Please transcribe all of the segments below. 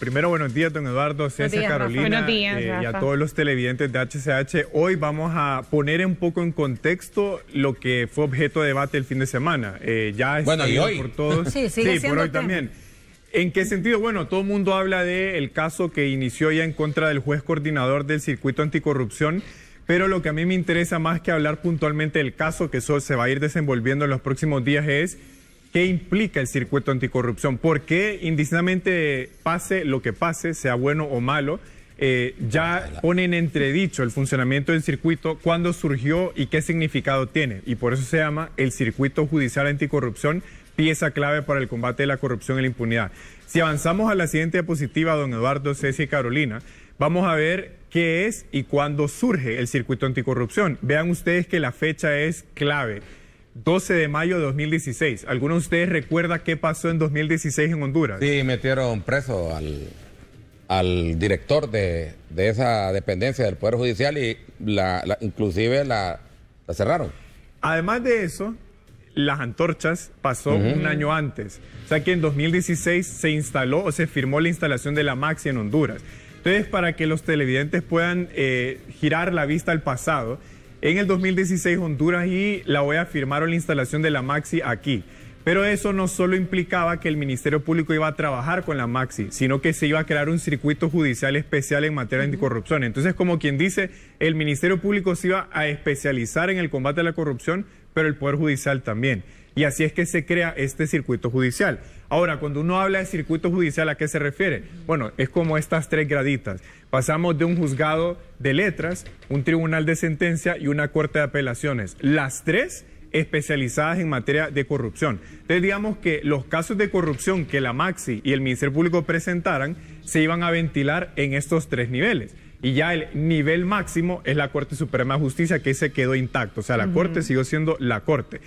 Primero, buenos días, don Eduardo, César, Carolina eh, y a todos los televidentes de HCH. Hoy vamos a poner un poco en contexto lo que fue objeto de debate el fin de semana. Eh, ya es bueno, por todos. Sí, sí por hoy también. ¿En qué sentido? Bueno, todo el mundo habla del caso que inició ya en contra del juez coordinador del circuito anticorrupción, pero lo que a mí me interesa más que hablar puntualmente del caso que se va a ir desenvolviendo en los próximos días es ¿Qué implica el circuito anticorrupción? ¿Por qué indistintamente pase lo que pase, sea bueno o malo, eh, ya ponen en entredicho el funcionamiento del circuito, cuándo surgió y qué significado tiene? Y por eso se llama el circuito judicial anticorrupción, pieza clave para el combate de la corrupción y la impunidad. Si avanzamos a la siguiente diapositiva, don Eduardo, Ceci y Carolina, vamos a ver qué es y cuándo surge el circuito anticorrupción. Vean ustedes que la fecha es clave. 12 de mayo de 2016. ¿Alguno de ustedes recuerda qué pasó en 2016 en Honduras? Sí, metieron preso al, al director de, esa dependencia del Poder Judicial y la, inclusive la, cerraron. Además de eso, las antorchas pasó un año antes. O sea que en 2016 se instaló o se firmó la instalación de la Maxi en Honduras. Entonces, para que los televidentes puedan eh, girar la vista al pasado, en el 2016 Honduras y la OEA firmaron la instalación de la Maxi aquí. Pero eso no solo implicaba que el Ministerio Público iba a trabajar con la Maxi, sino que se iba a crear un circuito judicial especial en materia de Entonces, como quien dice, el Ministerio Público se iba a especializar en el combate a la corrupción, pero el Poder Judicial también. Y así es que se crea este circuito judicial. Ahora, cuando uno habla de circuito judicial, ¿a qué se refiere? Bueno, es como estas tres graditas. Pasamos de un juzgado de letras, un tribunal de sentencia y una corte de apelaciones. Las tres especializadas en materia de corrupción. Entonces, digamos que los casos de corrupción que la Maxi y el Ministerio Público presentaran se iban a ventilar en estos tres niveles. Y ya el nivel máximo es la Corte Suprema de Justicia, que se quedó intacto. O sea, la Corte siguió siendo la Corte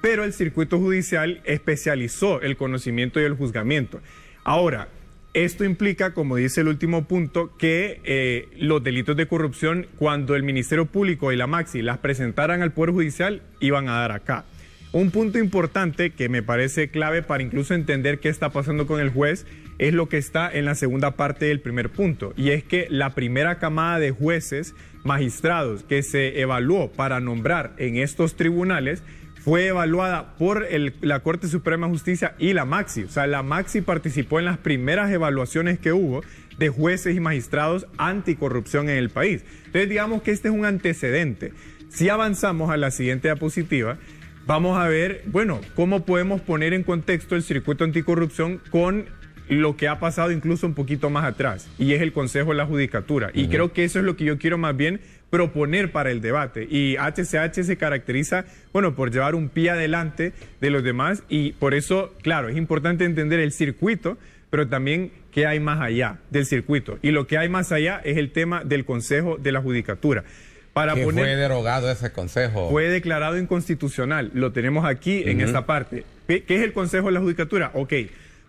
pero el circuito judicial especializó el conocimiento y el juzgamiento. Ahora, esto implica, como dice el último punto, que eh, los delitos de corrupción, cuando el Ministerio Público y la Maxi las presentaran al Poder Judicial, iban a dar acá. Un punto importante que me parece clave para incluso entender qué está pasando con el juez es lo que está en la segunda parte del primer punto, y es que la primera camada de jueces, magistrados que se evaluó para nombrar en estos tribunales, fue evaluada por la Corte Suprema de Justicia y la Maxi. O sea, la Maxi participó en las primeras evaluaciones que hubo de jueces y magistrados anticorrupción en el país. Entonces, digamos que este es un antecedente. Si avanzamos a la siguiente diapositiva, vamos a ver, bueno, cómo podemos poner en contexto el circuito anticorrupción con lo que ha pasado incluso un poquito más atrás, y es el Consejo de la Judicatura. Y creo que eso es lo que yo quiero más bien proponer para el debate. Y HCH se caracteriza, bueno, por llevar un pie adelante de los demás y por eso, claro, es importante entender el circuito, pero también qué hay más allá del circuito. Y lo que hay más allá es el tema del Consejo de la Judicatura. Para poner, fue derogado ese consejo. Fue declarado inconstitucional. Lo tenemos aquí en esta parte. ¿Qué, es el Consejo de la Judicatura? Ok.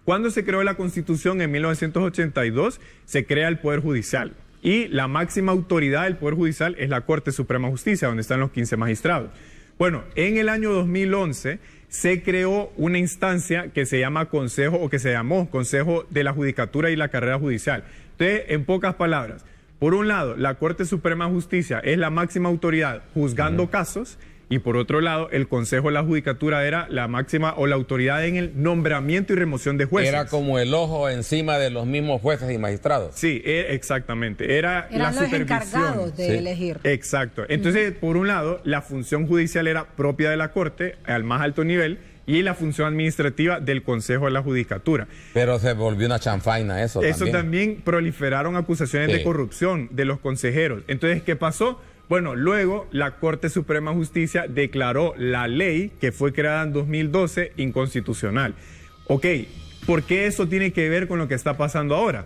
Cuando se creó la Constitución en 1982, se crea el Poder Judicial y la máxima autoridad del Poder Judicial es la Corte Suprema de Justicia, donde están los 15 magistrados. Bueno, en el año 2011 se creó una instancia que se llama Consejo o que se llamó Consejo de la Judicatura y la Carrera Judicial. Entonces, en pocas palabras, por un lado, la Corte Suprema de Justicia es la máxima autoridad juzgando casos y por otro lado, el Consejo de la Judicatura era la máxima o la autoridad en el nombramiento y remoción de jueces. Era como el ojo encima de los mismos jueces y magistrados. Sí, e, exactamente. Era Eran los encargados de elegir. Exacto. Entonces, por un lado, la función judicial era propia de la Corte, al más alto nivel, y la función administrativa del Consejo de la Judicatura. Pero se volvió una chanfaina eso. Eso también, proliferaron acusaciones de corrupción de los consejeros. Entonces, ¿qué pasó? Bueno, luego la Corte Suprema de Justicia declaró la ley que fue creada en 2012 inconstitucional. Ok, ¿por qué eso tiene que ver con lo que está pasando ahora?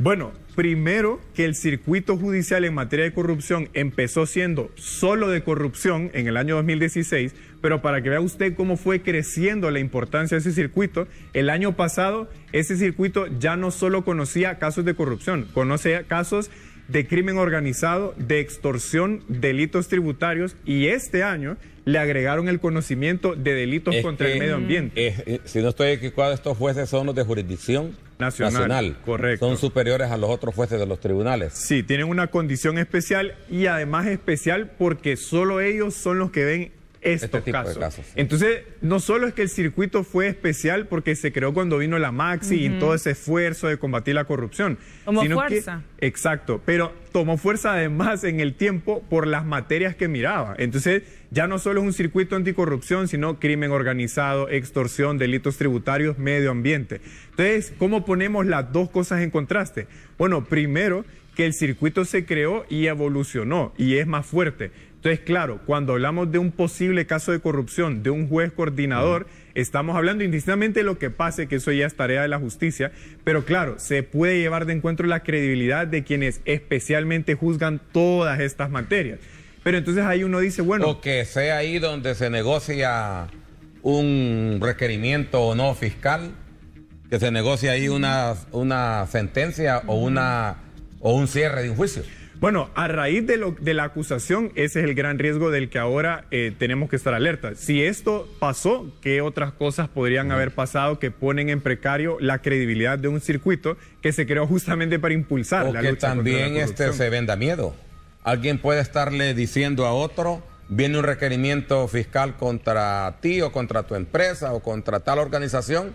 Bueno, primero que el circuito judicial en materia de corrupción empezó siendo solo de corrupción en el año 2016, pero para que vea usted cómo fue creciendo la importancia de ese circuito, el año pasado ese circuito ya no solo conocía casos de corrupción, conocía casos de crimen organizado, de extorsión, delitos tributarios y este año le agregaron el conocimiento de delitos contra el medio ambiente. Eh, si no estoy equivocado, estos jueces son los de jurisdicción nacional, nacional, Correcto. Son superiores a los otros jueces de los tribunales. Sí, tienen una condición especial y además especial porque solo ellos son los que ven estos este casos. Entonces, no solo es que el circuito fue especial porque se creó cuando vino la Maxi y todo ese esfuerzo de combatir la corrupción. Tomó fuerza. exacto, pero tomó fuerza además en el tiempo por las materias que miraba. Entonces, ya no solo es un circuito anticorrupción, sino crimen organizado, extorsión, delitos tributarios, medio ambiente. Entonces, ¿cómo ponemos las dos cosas en contraste? Bueno, primero que el circuito se creó y evolucionó y es más fuerte. Entonces, claro, cuando hablamos de un posible caso de corrupción de un juez coordinador, estamos hablando indistintamente de lo que pase, que eso ya es tarea de la justicia, pero claro, se puede llevar de encuentro la credibilidad de quienes especialmente juzgan todas estas materias. Pero entonces ahí uno dice, bueno... O que sea ahí donde se negocia un requerimiento o no fiscal, que se negocie ahí una, una sentencia o, una, o un cierre de un juicio. Bueno, a raíz de, la acusación, ese es el gran riesgo del que ahora eh, tenemos que estar alerta. Si esto pasó, ¿qué otras cosas podrían haber pasado que ponen en precario la credibilidad de un circuito que se creó justamente para impulsar la que lucha también este se venda miedo. Alguien puede estarle diciendo a otro, viene un requerimiento fiscal contra ti o contra tu empresa o contra tal organización,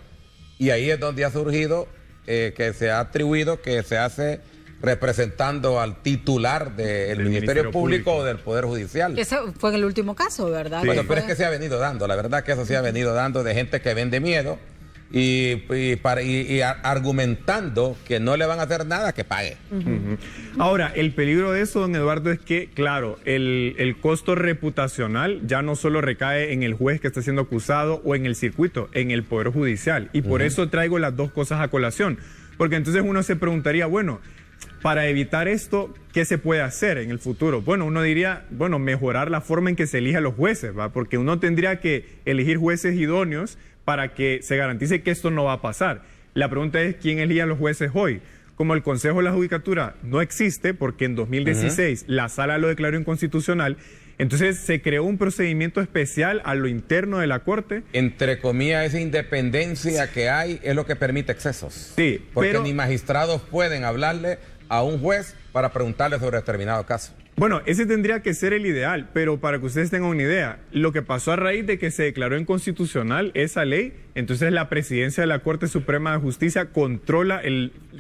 y ahí es donde ha surgido eh, que se ha atribuido que se hace representando al titular del, Ministerio, Público, o del Poder Judicial. Ese fue en el último caso, ¿verdad? Bueno, pero es que se ha venido dando, la verdad que eso se ha venido dando de gente que vende miedo y, argumentando que no le van a hacer nada, que pague. Ahora, el peligro de eso, don Eduardo, es que, claro, el, costo reputacional ya no solo recae en el juez que está siendo acusado o en el circuito, en el Poder Judicial. Y por eso traigo las dos cosas a colación. Porque entonces uno se preguntaría, bueno, para evitar esto, ¿qué se puede hacer en el futuro? Bueno, uno diría, bueno, mejorar la forma en que se a los jueces, ¿va? porque uno tendría que elegir jueces idóneos para que se garantice que esto no va a pasar. La pregunta es, ¿quién elige a los jueces hoy? Como el Consejo de la Judicatura no existe, porque en 2016 la sala lo declaró inconstitucional, entonces se creó un procedimiento especial a lo interno de la Corte. Entre comillas, esa independencia que hay es lo que permite excesos. Sí, porque ni magistrados pueden hablarle a un juez para preguntarle sobre determinado caso. Bueno, ese tendría que ser el ideal, pero para que ustedes tengan una idea, lo que pasó a raíz de que se declaró inconstitucional esa ley, entonces la presidencia de la Corte Suprema de Justicia controla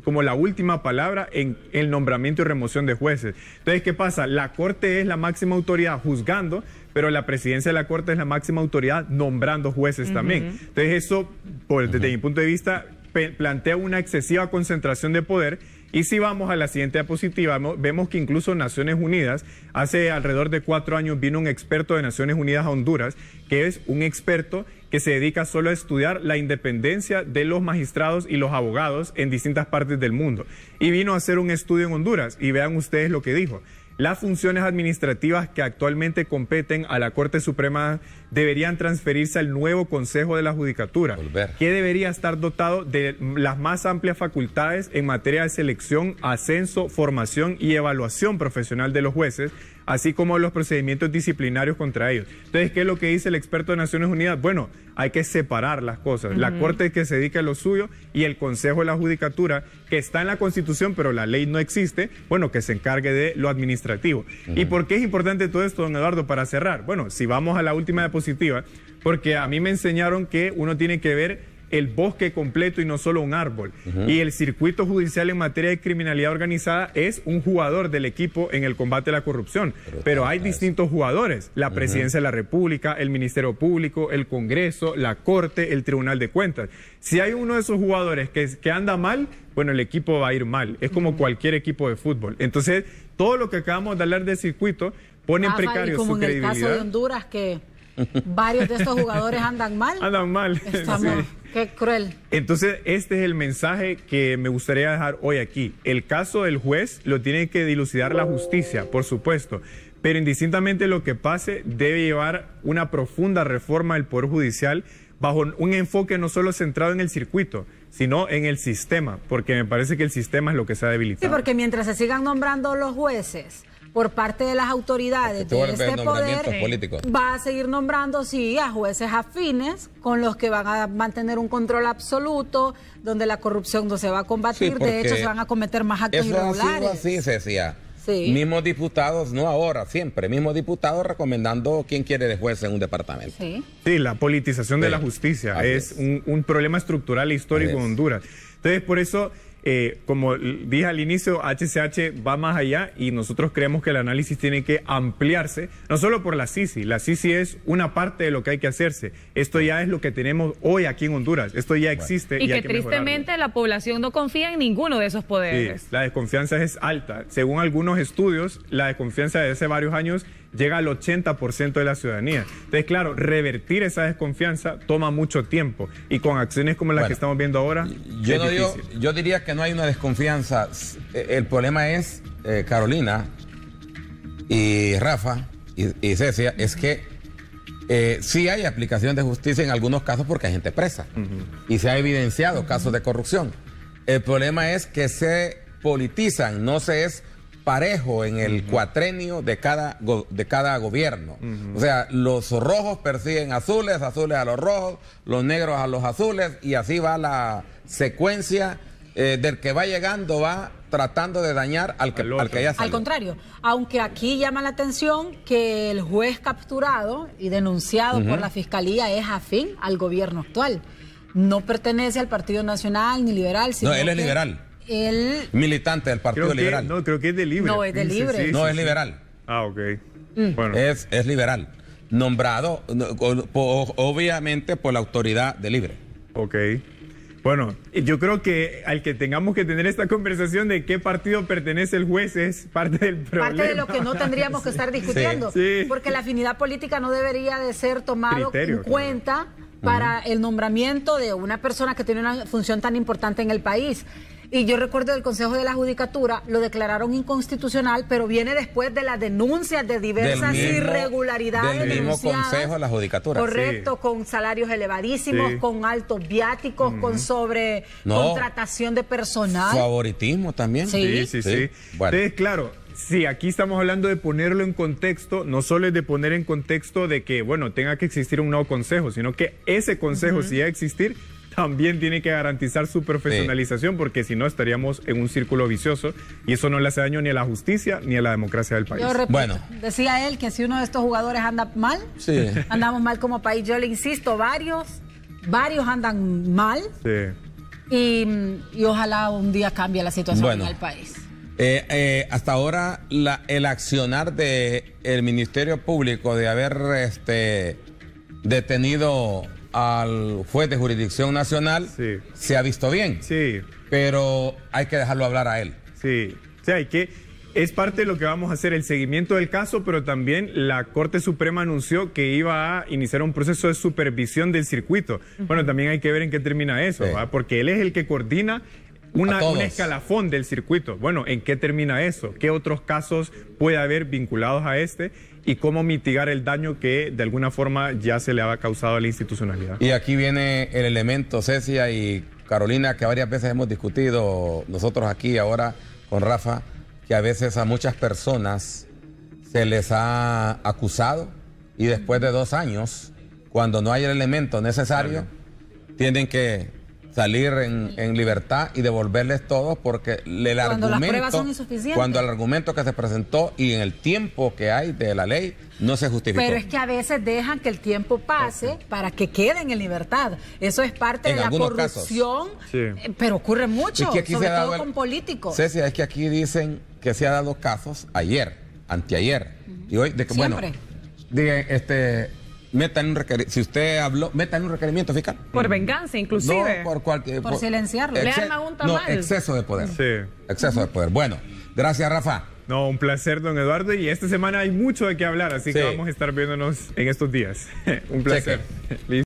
como la última palabra en el nombramiento y remoción de jueces. Entonces, ¿qué pasa? La Corte es la máxima autoridad juzgando, pero la presidencia de la Corte es la máxima autoridad nombrando jueces también. Entonces, eso, por, desde mi punto de vista, plantea una excesiva concentración de poder y si vamos a la siguiente diapositiva, vemos que incluso Naciones Unidas, hace alrededor de cuatro años vino un experto de Naciones Unidas a Honduras, que es un experto que se dedica solo a estudiar la independencia de los magistrados y los abogados en distintas partes del mundo. Y vino a hacer un estudio en Honduras y vean ustedes lo que dijo. Las funciones administrativas que actualmente competen a la Corte Suprema deberían transferirse al nuevo Consejo de la Judicatura, que debería estar dotado de las más amplias facultades en materia de selección, ascenso, formación y evaluación profesional de los jueces, así como los procedimientos disciplinarios contra ellos. Entonces, ¿qué es lo que dice el experto de Naciones Unidas? Bueno, hay que separar las cosas. La Corte que se dedica a lo suyo y el Consejo de la Judicatura, que está en la Constitución, pero la ley no existe, bueno, que se encargue de lo administrativo. ¿Y por qué es importante todo esto, don Eduardo, para cerrar? Bueno, si vamos a la última diapositiva, porque a mí me enseñaron que uno tiene que ver el bosque completo y no solo un árbol. Y el circuito judicial en materia de criminalidad organizada es un jugador del equipo en el combate a la corrupción. Pero, hay distintos jugadores, la presidencia de la República, el Ministerio Público, el Congreso, la Corte, el Tribunal de Cuentas. Si hay uno de esos jugadores que, anda mal, bueno, el equipo va a ir mal. Es como cualquier equipo de fútbol. Entonces, todo lo que acabamos de hablar del circuito pone en precario y como en El caso de Honduras que varios de estos jugadores andan mal. Andan mal. Estamos, Qué cruel. Entonces, este es el mensaje que me gustaría dejar hoy aquí. El caso del juez lo tiene que dilucidar la justicia, por supuesto. Pero indistintamente lo que pase, debe llevar una profunda reforma del Poder Judicial bajo un enfoque no solo centrado en el circuito, sino en el sistema, porque me parece que el sistema es lo que se ha debilitado. Sí, porque mientras se sigan nombrando los jueces, por parte de las autoridades de este poder va a seguir nombrando sí a jueces afines con los que van a mantener un control absoluto, donde la corrupción no se va a combatir, de hecho se van a cometer más actos irregulares. Ha Sí. Mismos diputados, no ahora, siempre, mismos diputados recomendando quién quiere de juez en un departamento. Sí, la politización de la justicia es, Un, un problema estructural e histórico en Honduras. Entonces, por eso eh, como dije al inicio, HCH va más allá y nosotros creemos que el análisis tiene que ampliarse, no solo por la CICI, la CICI es una parte de lo que hay que hacerse. Esto ya es lo que tenemos hoy aquí en Honduras, esto ya existe. Y, que, tristemente la población no confía en ninguno de esos poderes. la desconfianza es alta. Según algunos estudios, la desconfianza de hace varios años llega al 80% de la ciudadanía. Entonces, claro, revertir esa desconfianza toma mucho tiempo y con acciones como las que estamos viendo ahora. Yo, yo diría que no hay una desconfianza. Eh, el problema es, eh, Carolina y Rafa y, Cecia, es que eh, sí hay aplicación de justicia en algunos casos porque hay gente presa y se ha evidenciado casos de corrupción. El problema es que se politizan, no se es parejo en el cuatrenio de cada, de cada gobierno. O sea, los rojos persiguen azules, azules a los rojos, los negros a los azules, y así va la secuencia eh, del que va llegando, va tratando de dañar al que, al, que ya salió. Al contrario, aunque aquí llama la atención que el juez capturado y denunciado por la fiscalía es afín al gobierno actual. No pertenece al Partido Nacional ni liberal. Sino no, él es liberal. ...el... Militante del Partido Liberal. No, creo que es de libre. No, es de libre. no, es liberal. Ah, ok. Mm. Bueno. Es, es liberal. Nombrado, obviamente, por la autoridad de libre. Ok. Bueno, yo creo que al que tengamos que tener esta conversación de qué partido pertenece el juez es parte del problema. Parte de lo que no tendríamos que estar discutiendo, porque la afinidad política no debería de ser tomado en cuenta para el nombramiento de una persona que tiene una función tan importante en el país y yo recuerdo del Consejo de la Judicatura, lo declararon inconstitucional, pero viene después de las denuncias de diversas irregularidades. Del mismo Consejo de la Judicatura. Correcto, con salarios elevadísimos, con altos viáticos, con sobre contratación de personal. Favoritismo también. Sí, sí, sí. Entonces, claro, si aquí estamos hablando de ponerlo en contexto, no solo es de poner en contexto de que, bueno, tenga que existir un nuevo consejo, sino que ese consejo, si va a existir, también tiene que garantizar su profesionalización porque si no estaríamos en un círculo vicioso y eso no le hace daño ni a la justicia ni a la democracia del país. bueno, decía él que si uno de estos jugadores anda mal, andamos mal como país. Yo le insisto, varios, varios andan mal y, ojalá un día cambie la situación en el país. Eh, eh, hasta ahora el accionar de Ministerio Público de haber este, detenido al juez de jurisdicción nacional se ha visto bien. Sí. Pero hay que dejarlo hablar a él. Sí. hay que. Es parte de lo que vamos a hacer, el seguimiento del caso, pero también la Corte Suprema anunció que iba a iniciar un proceso de supervisión del circuito. Bueno, también hay que ver en qué termina eso, porque él es el que coordina una, un escalafón del circuito. Bueno, ¿en qué termina eso? ¿Qué otros casos puede haber vinculados a este? y cómo mitigar el daño que de alguna forma ya se le ha causado a la institucionalidad. Y aquí viene el elemento, Cecia y Carolina, que varias veces hemos discutido nosotros aquí ahora con Rafa, que a veces a muchas personas se les ha acusado y después de dos años, cuando no hay el elemento necesario, tienen que salir en, libertad y devolverles todo porque el cuando pruebas son cuando el argumento que se presentó y en el tiempo que hay de la ley no se justifica. Pero es que a veces dejan que el tiempo pase para que queden en libertad. Eso es parte de la corrupción, eh, pero ocurre mucho, que sobre todo con políticos. Cecia, es que aquí dicen que se ha dado casos ayer, anteayer. Y hoy de que Siempre. bueno, este metan un requerimiento, si usted habló, en un requerimiento fiscal. Por venganza, inclusive. No, por cualquier... Por, silenciarlo. Le arma un tamal. No, exceso de poder. Sí. Exceso de poder. Bueno, gracias, Rafa. No, un placer, don Eduardo. Y esta semana hay mucho de qué hablar, así que vamos a estar viéndonos en estos días. un placer.